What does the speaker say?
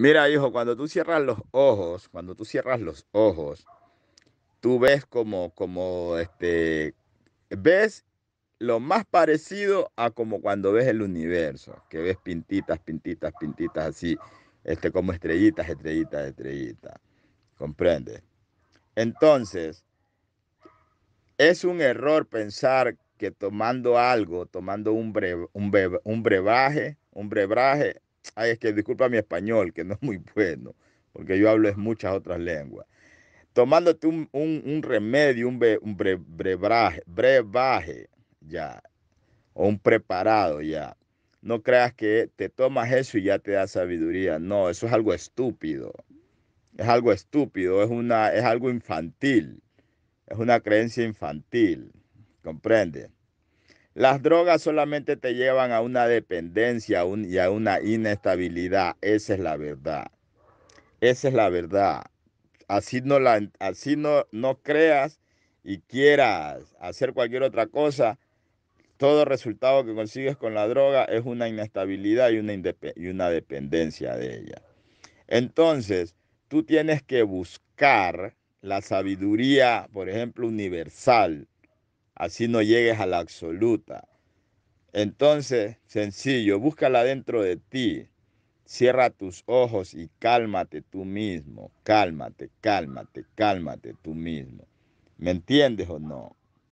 Mira, hijo, cuando tú cierras los ojos, cuando tú cierras los ojos, tú ves como, como, este, ves lo más parecido a como cuando ves el universo, que ves pintitas, pintitas, pintitas así, este, como estrellitas, estrellitas, estrellitas. ¿Comprende? Entonces, es un error pensar que tomando algo, tomando un, un, un brebaje, un brebaje, Ay, es que disculpa mi español, que no es muy bueno, porque yo hablo es muchas otras lenguas. Tomándote un, remedio, un, brebaje, ya, o un preparado, ya. No creas que te tomas eso y ya te da sabiduría. No, eso es algo estúpido. Es algo estúpido, es, una, es algo infantil. Es una creencia infantil. ¿Comprende? Las drogas solamente te llevan a una dependencia y a una inestabilidad. Esa es la verdad. Esa es la verdad. Así no, la, así no, no creas y quieras hacer cualquier otra cosa. Todo resultado que consigues con la droga es una inestabilidad y una, y una dependencia de ella. Entonces, tú tienes que buscar la sabiduría, por ejemplo, universal Así no llegues a la absoluta. Entonces, sencillo, búscala dentro de ti. Cierra tus ojos y cálmate tú mismo. Cálmate, cálmate, cálmate tú mismo. ¿Me entiendes o no?